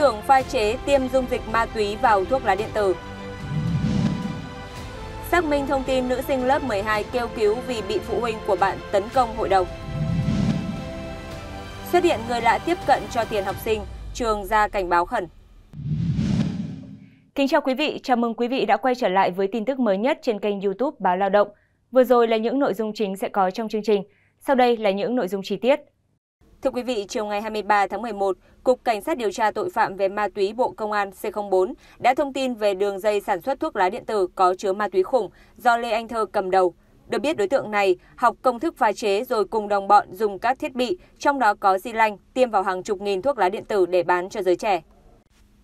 xưởng pha chế tiêm dung dịch ma túy vào thuốc lá điện tử. Xác minh thông tin nữ sinh lớp 12 kêu cứu vì bị phụ huynh của bạn tấn công hội đồng. Xuất hiện người lạ tiếp cận cho tiền học sinh, trường ra cảnh báo khẩn. Kính chào quý vị, chào mừng quý vị đã quay trở lại với tin tức mới nhất trên kênh YouTube Báo Lao động. Vừa rồi là những nội dung chính sẽ có trong chương trình, sau đây là những nội dung chi tiết. Thưa quý vị, chiều ngày 23 tháng 11, Cục Cảnh sát điều tra tội phạm về ma túy Bộ Công an C04 đã thông tin về đường dây sản xuất thuốc lá điện tử có chứa ma túy khủng do Lê Anh Thơ cầm đầu. Được biết đối tượng này học công thức pha chế rồi cùng đồng bọn dùng các thiết bị, trong đó có xi lanh, tiêm vào hàng chục nghìn thuốc lá điện tử để bán cho giới trẻ.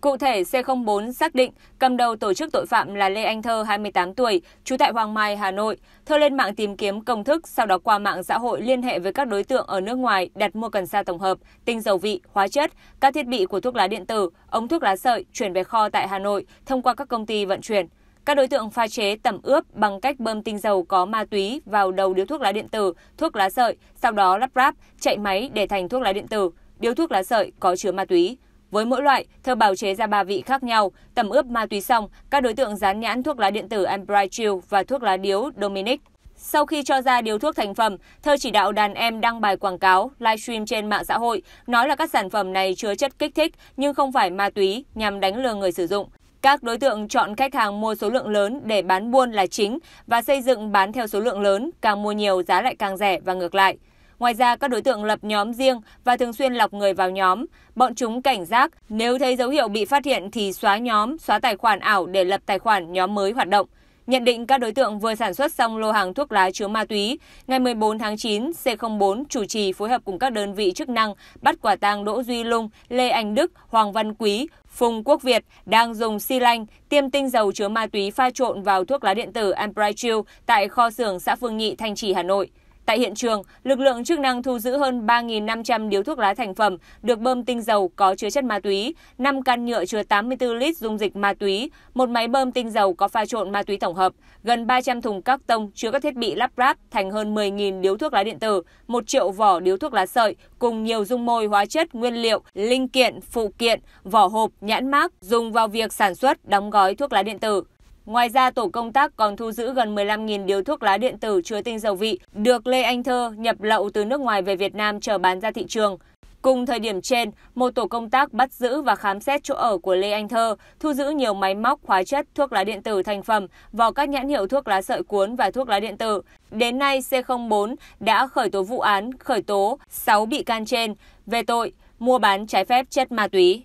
Cụ thể, C04 xác định cầm đầu tổ chức tội phạm là Lê Anh Thơ, 28 tuổi, trú tại Hoàng Mai, Hà Nội. Thơ lên mạng tìm kiếm công thức, sau đó qua mạng xã hội liên hệ với các đối tượng ở nước ngoài đặt mua cần sa tổng hợp, tinh dầu vị, hóa chất, các thiết bị của thuốc lá điện tử, ống thuốc lá sợi chuyển về kho tại Hà Nội thông qua các công ty vận chuyển. Các đối tượng pha chế tẩm ướp bằng cách bơm tinh dầu có ma túy vào đầu điếu thuốc lá điện tử, thuốc lá sợi, sau đó lắp ráp, chạy máy để thành thuốc lá điện tử, điếu thuốc lá sợi có chứa ma túy. Với mỗi loại, thơ bào chế ra ba vị khác nhau. Tẩm ướp ma túy xong, các đối tượng dán nhãn thuốc lá điện tử Chill và thuốc lá điếu Dominic. Sau khi cho ra điếu thuốc thành phẩm, thơ chỉ đạo đàn em đăng bài quảng cáo, livestream trên mạng xã hội, nói là các sản phẩm này chứa chất kích thích nhưng không phải ma túy nhằm đánh lừa người sử dụng. Các đối tượng chọn khách hàng mua số lượng lớn để bán buôn là chính và xây dựng bán theo số lượng lớn, càng mua nhiều giá lại càng rẻ và ngược lại. Ngoài ra, các đối tượng lập nhóm riêng và thường xuyên lọc người vào nhóm. Bọn chúng cảnh giác, nếu thấy dấu hiệu bị phát hiện thì xóa nhóm, xóa tài khoản ảo để lập tài khoản nhóm mới hoạt động. Nhận định các đối tượng vừa sản xuất xong lô hàng thuốc lá chứa ma túy, ngày 14 tháng 9, C04 chủ trì phối hợp cùng các đơn vị chức năng bắt quả tang Đỗ Duy Lung, Lê Anh Đức, Hoàng Văn Quý, Phùng Quốc Việt đang dùng xi lanh tiêm tinh dầu chứa ma túy pha trộn vào thuốc lá điện tử Ambrichil tại kho xưởng xã Phương Nhị, Thanh Trì, Hà Nội. Tại hiện trường, lực lượng chức năng thu giữ hơn 3.500 điếu thuốc lá thành phẩm được bơm tinh dầu có chứa chất ma túy, 5 can nhựa chứa 84 lít dung dịch ma túy, một máy bơm tinh dầu có pha trộn ma túy tổng hợp, gần 300 thùng các tông chứa các thiết bị lắp ráp thành hơn 10.000 điếu thuốc lá điện tử, 1 triệu vỏ điếu thuốc lá sợi cùng nhiều dung môi hóa chất, nguyên liệu, linh kiện, phụ kiện, vỏ hộp, nhãn mác dùng vào việc sản xuất, đóng gói thuốc lá điện tử. Ngoài ra, tổ công tác còn thu giữ gần 15.000 điếu thuốc lá điện tử chứa tinh dầu vị được Lê Anh Thơ nhập lậu từ nước ngoài về Việt Nam chờ bán ra thị trường. Cùng thời điểm trên, một tổ công tác bắt giữ và khám xét chỗ ở của Lê Anh Thơ, thu giữ nhiều máy móc, hóa chất, thuốc lá điện tử thành phẩm, vỏ các nhãn hiệu thuốc lá sợi cuốn và thuốc lá điện tử. Đến nay, C04 đã khởi tố vụ án, khởi tố 6 bị can trên về tội mua bán trái phép chất ma túy.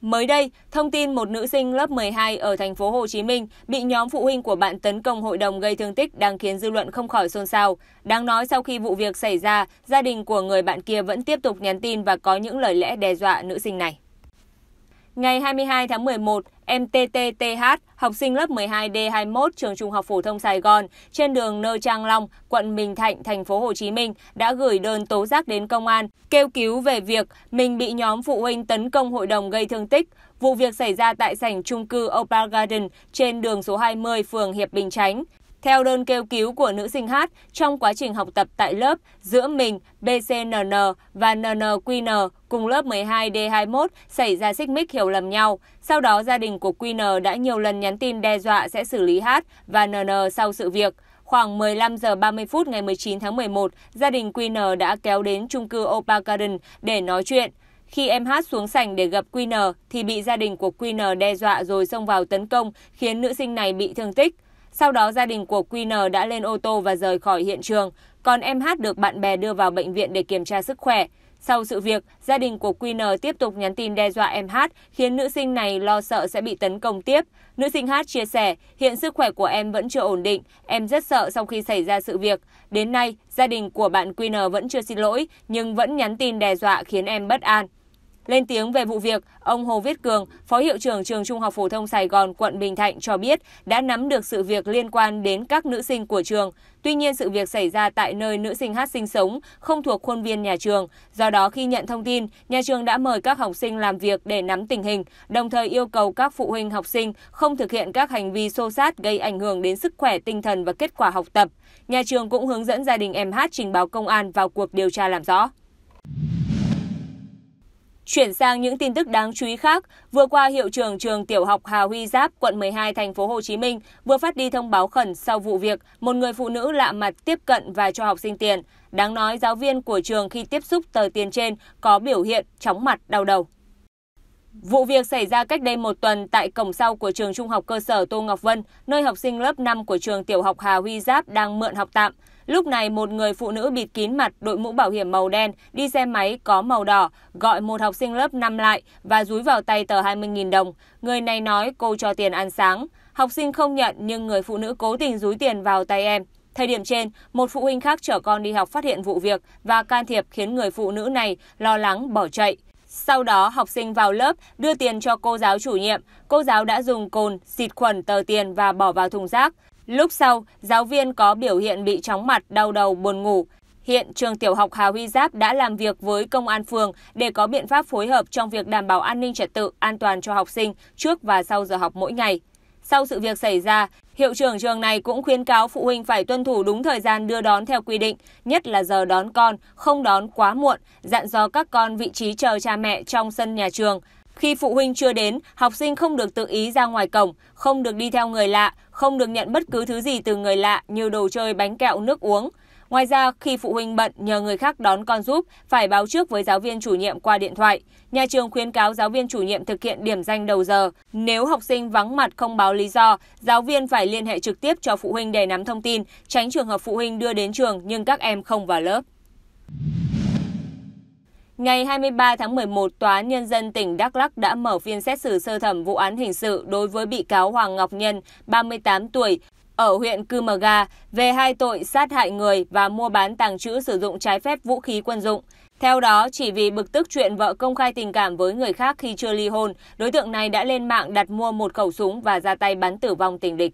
Mới đây, thông tin một nữ sinh lớp 12 ở thành phố Hồ Chí Minh bị nhóm phụ huynh của bạn tấn công hội đồng gây thương tích đang khiến dư luận không khỏi xôn xao. Đáng nói sau khi vụ việc xảy ra, gia đình của người bạn kia vẫn tiếp tục nhắn tin và có những lời lẽ đe dọa nữ sinh này. Ngày 22 tháng 11, em TTTH, học sinh lớp 12D21 trường Trung học phổ thông Sài Gòn, trên đường Nơ Trang Long, quận Bình Thạnh, thành phố Hồ Chí Minh đã gửi đơn tố giác đến công an kêu cứu về việc mình bị nhóm phụ huynh tấn công hội đồng gây thương tích. Vụ việc xảy ra tại sảnh trung cư Opal Garden trên đường số 20 phường Hiệp Bình Chánh. Theo đơn kêu cứu của nữ sinh hát, trong quá trình học tập tại lớp, giữa mình, BCNN và NNQN cùng lớp 12D21 xảy ra xích mích hiểu lầm nhau. Sau đó gia đình của QN đã nhiều lần nhắn tin đe dọa sẽ xử lý hát và NN sau sự việc. Khoảng 15 giờ 30 phút ngày 19 tháng 11, gia đình QN đã kéo đến trung cư Opa Garden để nói chuyện. Khi em hát xuống sảnh để gặp QN thì bị gia đình của QN đe dọa rồi xông vào tấn công khiến nữ sinh này bị thương tích. Sau đó gia đình của QN đã lên ô tô và rời khỏi hiện trường, còn em Hát được bạn bè đưa vào bệnh viện để kiểm tra sức khỏe. Sau sự việc, gia đình của QN tiếp tục nhắn tin đe dọa em Hát, khiến nữ sinh này lo sợ sẽ bị tấn công tiếp. Nữ sinh Hát chia sẻ, hiện sức khỏe của em vẫn chưa ổn định, em rất sợ sau khi xảy ra sự việc. Đến nay, gia đình của bạn QN vẫn chưa xin lỗi, nhưng vẫn nhắn tin đe dọa khiến em bất an. Lên tiếng về vụ việc, ông Hồ Viết Cường, Phó Hiệu trưởng Trường Trung học Phổ thông Sài Gòn, quận Bình Thạnh cho biết đã nắm được sự việc liên quan đến các nữ sinh của trường. Tuy nhiên, sự việc xảy ra tại nơi nữ sinh hát sinh sống, không thuộc khuôn viên nhà trường. Do đó, khi nhận thông tin, nhà trường đã mời các học sinh làm việc để nắm tình hình, đồng thời yêu cầu các phụ huynh học sinh không thực hiện các hành vi xô sát gây ảnh hưởng đến sức khỏe tinh thần và kết quả học tập. Nhà trường cũng hướng dẫn gia đình em hát trình báo công an vào cuộc điều tra làm rõ. Chuyển sang những tin tức đáng chú ý khác, vừa qua hiệu trưởng trường tiểu học Hà Huy Giáp, quận 12 thành phố Hồ Chí Minh vừa phát đi thông báo khẩn sau vụ việc một người phụ nữ lạ mặt tiếp cận và cho học sinh tiền. Đáng nói giáo viên của trường khi tiếp xúc tờ tiền trên có biểu hiện chóng mặt đau đầu. Vụ việc xảy ra cách đây một tuần tại cổng sau của trường trung học cơ sở Tô Ngọc Vân, nơi học sinh lớp 5 của trường tiểu học Hà Huy Giáp đang mượn học tạm. Lúc này một người phụ nữ bịt kín mặt, đội mũ bảo hiểm màu đen, đi xe máy có màu đỏ, gọi một học sinh lớp 5 lại và dúi vào tay tờ 20.000 đồng. Người này nói cô cho tiền ăn sáng. Học sinh không nhận nhưng người phụ nữ cố tình dúi tiền vào tay em. Thời điểm trên, một phụ huynh khác chở con đi học phát hiện vụ việc và can thiệp khiến người phụ nữ này lo lắng bỏ chạy. Sau đó học sinh vào lớp đưa tiền cho cô giáo chủ nhiệm, cô giáo đã dùng cồn xịt khuẩn tờ tiền và bỏ vào thùng rác. Lúc sau, giáo viên có biểu hiện bị chóng mặt, đau đầu, buồn ngủ. Hiện trường tiểu học Hà Huy Giáp đã làm việc với công an phường để có biện pháp phối hợp trong việc đảm bảo an ninh trật tự, an toàn cho học sinh trước và sau giờ học mỗi ngày. Sau sự việc xảy ra, Hiệu trưởng trường này cũng khuyến cáo phụ huynh phải tuân thủ đúng thời gian đưa đón theo quy định, nhất là giờ đón con, không đón quá muộn, dặn dò các con vị trí chờ cha mẹ trong sân nhà trường. Khi phụ huynh chưa đến, học sinh không được tự ý ra ngoài cổng, không được đi theo người lạ, không được nhận bất cứ thứ gì từ người lạ như đồ chơi bánh kẹo nước uống. Ngoài ra, khi phụ huynh bận nhờ người khác đón con giúp, phải báo trước với giáo viên chủ nhiệm qua điện thoại. Nhà trường khuyến cáo giáo viên chủ nhiệm thực hiện điểm danh đầu giờ. Nếu học sinh vắng mặt không báo lý do, giáo viên phải liên hệ trực tiếp cho phụ huynh để nắm thông tin, tránh trường hợp phụ huynh đưa đến trường nhưng các em không vào lớp. Ngày 23 tháng 11, Tòa án Nhân dân tỉnh Đắk Lắc đã mở phiên xét xử sơ thẩm vụ án hình sự đối với bị cáo Hoàng Ngọc Nhân, 38 tuổi, ở huyện Cư Mờ Ga về hai tội sát hại người và mua bán tàng trữ sử dụng trái phép vũ khí quân dụng. Theo đó, chỉ vì bực tức chuyện vợ công khai tình cảm với người khác khi chưa ly hôn, đối tượng này đã lên mạng đặt mua một khẩu súng và ra tay bắn tử vong tình địch.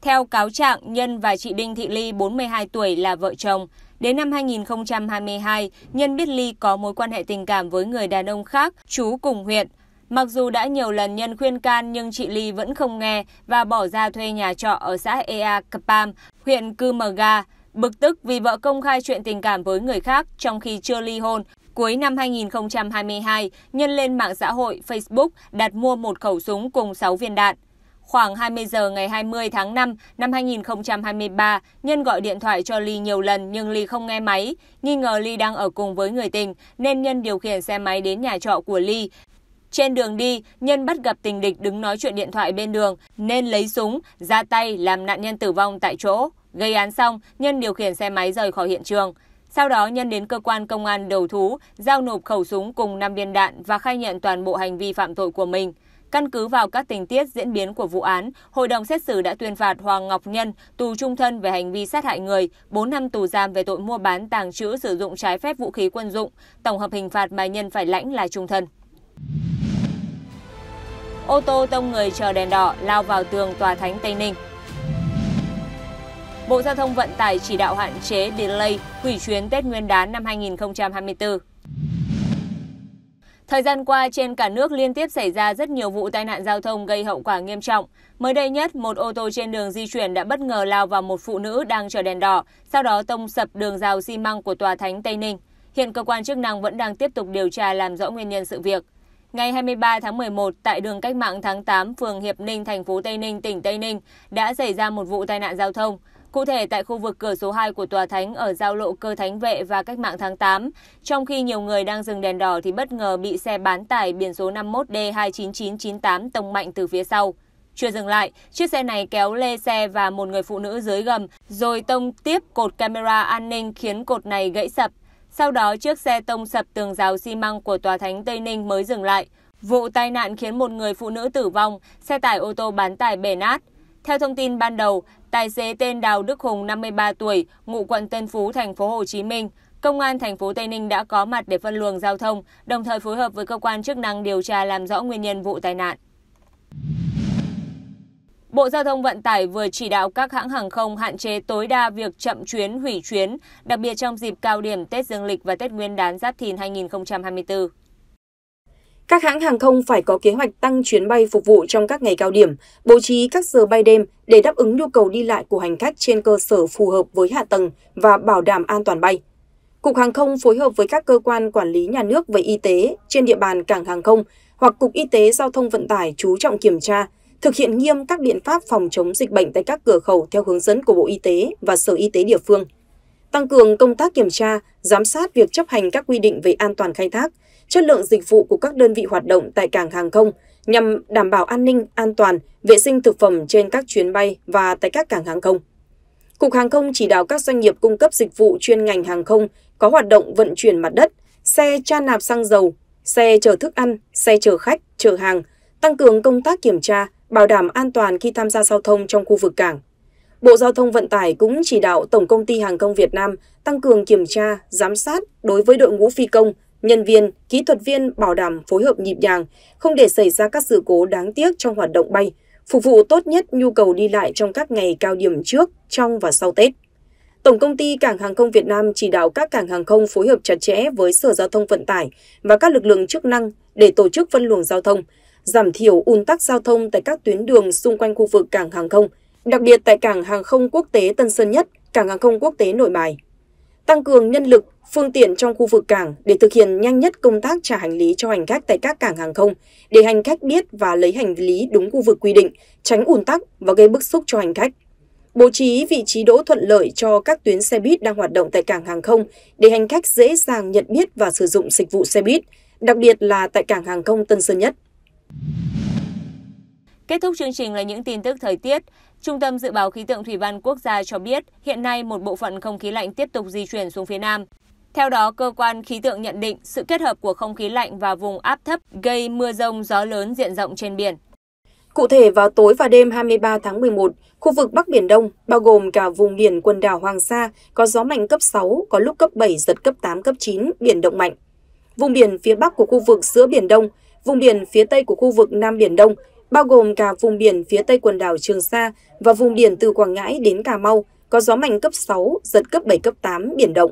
Theo cáo trạng, Nhân và chị Đinh Thị Ly 42 tuổi là vợ chồng. Đến năm 2022, Nhân biết Ly có mối quan hệ tình cảm với người đàn ông khác, chú cùng huyện. Mặc dù đã nhiều lần nhân khuyên can nhưng chị Ly vẫn không nghe và bỏ ra thuê nhà trọ ở xã Ea Kapam, huyện Cư Mờ Ga. Bực tức vì vợ công khai chuyện tình cảm với người khác trong khi chưa ly hôn, cuối năm 2022, Nhân lên mạng xã hội Facebook đặt mua một khẩu súng cùng 6 viên đạn. Khoảng 20 giờ ngày 20 tháng 5 năm 2023, Nhân gọi điện thoại cho Ly nhiều lần nhưng Ly không nghe máy. Nghi ngờ Ly đang ở cùng với người tình nên Nhân điều khiển xe máy đến nhà trọ của Ly. Trên đường đi, Nhân bắt gặp tình địch đứng nói chuyện điện thoại bên đường nên lấy súng, ra tay làm nạn nhân tử vong tại chỗ. Gây án xong, Nhân điều khiển xe máy rời khỏi hiện trường. Sau đó Nhân đến cơ quan công an đầu thú, giao nộp khẩu súng cùng 5 viên đạn và khai nhận toàn bộ hành vi phạm tội của mình. Căn cứ vào các tình tiết diễn biến của vụ án, hội đồng xét xử đã tuyên phạt Hoàng Ngọc Nhân tù trung thân về hành vi sát hại người, 4 năm tù giam về tội mua bán tàng trữ sử dụng trái phép vũ khí quân dụng. Tổng hợp hình phạt mà Nhân phải lãnh là trung thân ô tô tông người chờ đèn đỏ lao vào tường Tòa Thánh Tây Ninh. Bộ Giao thông Vận tải chỉ đạo hạn chế delay hủy chuyến Tết Nguyên đán năm 2024. Thời gian qua, trên cả nước liên tiếp xảy ra rất nhiều vụ tai nạn giao thông gây hậu quả nghiêm trọng. Mới đây nhất, một ô tô trên đường di chuyển đã bất ngờ lao vào một phụ nữ đang chờ đèn đỏ, sau đó tông sập đường rào xi măng của Tòa Thánh Tây Ninh. Hiện cơ quan chức năng vẫn đang tiếp tục điều tra làm rõ nguyên nhân sự việc ngày 23 tháng 11 tại đường Cách mạng tháng 8, phường Hiệp Ninh, thành phố Tây Ninh, tỉnh Tây Ninh đã xảy ra một vụ tai nạn giao thông. Cụ thể tại khu vực cửa số 2 của tòa thánh ở giao lộ Cơ Thánh Vệ và Cách mạng tháng 8, trong khi nhiều người đang dừng đèn đỏ thì bất ngờ bị xe bán tải biển số 51D29998 tông mạnh từ phía sau. Chưa dừng lại, chiếc xe này kéo lê xe và một người phụ nữ dưới gầm, rồi tông tiếp cột camera an ninh khiến cột này gãy sập. Sau đó, chiếc xe tông sập tường rào xi măng của Tòa Thánh Tây Ninh mới dừng lại. Vụ tai nạn khiến một người phụ nữ tử vong, xe tải ô tô bán tải bể nát. Theo thông tin ban đầu, tài xế tên Đào Đức Hùng 53 tuổi, ngụ quận Tân Phú, thành phố Hồ Chí Minh, Công an thành phố Tây Ninh đã có mặt để phân luồng giao thông, đồng thời phối hợp với cơ quan chức năng điều tra làm rõ nguyên nhân vụ tai nạn. Bộ Giao thông Vận tải vừa chỉ đạo các hãng hàng không hạn chế tối đa việc chậm chuyến, hủy chuyến, đặc biệt trong dịp cao điểm Tết Dương lịch và Tết Nguyên đán Giáp Thìn 2024. Các hãng hàng không phải có kế hoạch tăng chuyến bay phục vụ trong các ngày cao điểm, bố trí các giờ bay đêm để đáp ứng nhu cầu đi lại của hành khách trên cơ sở phù hợp với hạ tầng và bảo đảm an toàn bay. Cục Hàng không phối hợp với các cơ quan quản lý nhà nước về y tế trên địa bàn cảng hàng không hoặc Cục Y tế Giao thông Vận tải chú trọng kiểm tra, thực hiện nghiêm các biện pháp phòng chống dịch bệnh tại các cửa khẩu theo hướng dẫn của Bộ Y tế và Sở Y tế địa phương, tăng cường công tác kiểm tra, giám sát việc chấp hành các quy định về an toàn khai thác, chất lượng dịch vụ của các đơn vị hoạt động tại cảng hàng không nhằm đảm bảo an ninh, an toàn, vệ sinh thực phẩm trên các chuyến bay và tại các cảng hàng không. Cục Hàng không chỉ đạo các doanh nghiệp cung cấp dịch vụ chuyên ngành hàng không có hoạt động vận chuyển mặt đất, xe tra nạp xăng dầu, xe chở thức ăn, xe chở khách, chở hàng, tăng cường công tác kiểm tra, bảo đảm an toàn khi tham gia giao thông trong khu vực cảng. Bộ Giao thông Vận tải cũng chỉ đạo Tổng công ty Hàng không Việt Nam tăng cường kiểm tra, giám sát đối với đội ngũ phi công, nhân viên, kỹ thuật viên bảo đảm phối hợp nhịp nhàng, không để xảy ra các sự cố đáng tiếc trong hoạt động bay, phục vụ tốt nhất nhu cầu đi lại trong các ngày cao điểm trước, trong và sau Tết. Tổng công ty Cảng hàng không Việt Nam chỉ đạo các cảng hàng không phối hợp chặt chẽ với Sở Giao thông Vận tải và các lực lượng chức năng để tổ chức phân luồng giao thông, giảm thiểu ùn tắc giao thông tại các tuyến đường xung quanh khu vực cảng hàng không, đặc biệt tại cảng hàng không quốc tế Tân Sơn Nhất, cảng hàng không quốc tế Nội Bài. Tăng cường nhân lực, phương tiện trong khu vực cảng để thực hiện nhanh nhất công tác trả hành lý cho hành khách tại các cảng hàng không, để hành khách biết và lấy hành lý đúng khu vực quy định, tránh ùn tắc và gây bức xúc cho hành khách. Bố trí vị trí đỗ thuận lợi cho các tuyến xe buýt đang hoạt động tại cảng hàng không để hành khách dễ dàng nhận biết và sử dụng dịch vụ xe buýt, đặc biệt là tại cảng hàng không Tân Sơn Nhất. Kết thúc chương trình là những tin tức thời tiết. Trung tâm Dự báo Khí tượng Thủy văn Quốc gia cho biết hiện nay một bộ phận không khí lạnh tiếp tục di chuyển xuống phía Nam. Theo đó, cơ quan khí tượng nhận định sự kết hợp của không khí lạnh và vùng áp thấp gây mưa rông gió lớn diện rộng trên biển. Cụ thể, vào tối và đêm 23 tháng 11, khu vực Bắc Biển Đông, bao gồm cả vùng biển quần đảo Hoàng Sa, có gió mạnh cấp 6, có lúc cấp 7, giật cấp 8, cấp 9, biển động mạnh. Vùng biển phía Bắc của khu vực giữa Biển Đông, Vùng biển phía tây của khu vực Nam Biển Đông, bao gồm cả vùng biển phía tây quần đảo Trường Sa và vùng biển từ Quảng Ngãi đến Cà Mau, có gió mạnh cấp 6, giật cấp 7, cấp 8, biển động.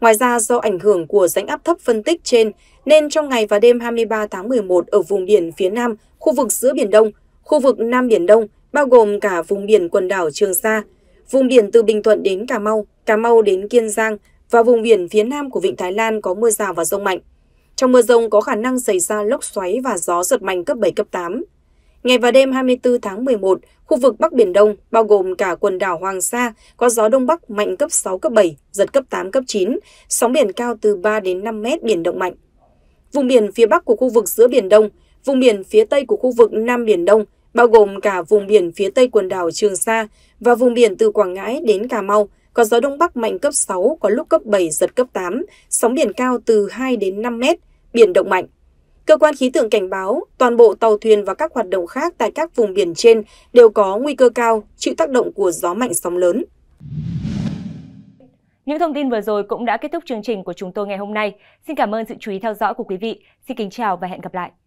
Ngoài ra, do ảnh hưởng của rãnh áp thấp phân tích trên, nên trong ngày và đêm 23 tháng 11 ở vùng biển phía Nam, khu vực giữa Biển Đông, khu vực Nam Biển Đông, bao gồm cả vùng biển quần đảo Trường Sa, vùng biển từ Bình Thuận đến Cà Mau, Cà Mau đến Kiên Giang và vùng biển phía Nam của Vịnh Thái Lan có mưa rào và rông mạnh. Trong mưa rông có khả năng xảy ra lốc xoáy và gió giật mạnh cấp 7, cấp 8. Ngày và đêm 24 tháng 11, khu vực Bắc Biển Đông, bao gồm cả quần đảo Hoàng Sa, có gió Đông Bắc mạnh cấp 6, cấp 7, giật cấp 8, cấp 9, sóng biển cao từ 3 đến 5 mét, biển động mạnh. Vùng biển phía Bắc của khu vực giữa Biển Đông, vùng biển phía Tây của khu vực Nam Biển Đông, bao gồm cả vùng biển phía Tây quần đảo Trường Sa và vùng biển từ Quảng Ngãi đến Cà Mau, có gió Đông Bắc mạnh cấp 6, có lúc cấp 7, giật cấp 8, sóng biển cao từ 2 đến 5 mét, biển động mạnh. Cơ quan khí tượng cảnh báo toàn bộ tàu thuyền và các hoạt động khác tại các vùng biển trên đều có nguy cơ cao chịu tác động của gió mạnh sóng lớn. Những thông tin vừa rồi cũng đã kết thúc chương trình của chúng tôi ngày hôm nay. Xin cảm ơn sự chú ý theo dõi của quý vị. Xin kính chào và hẹn gặp lại.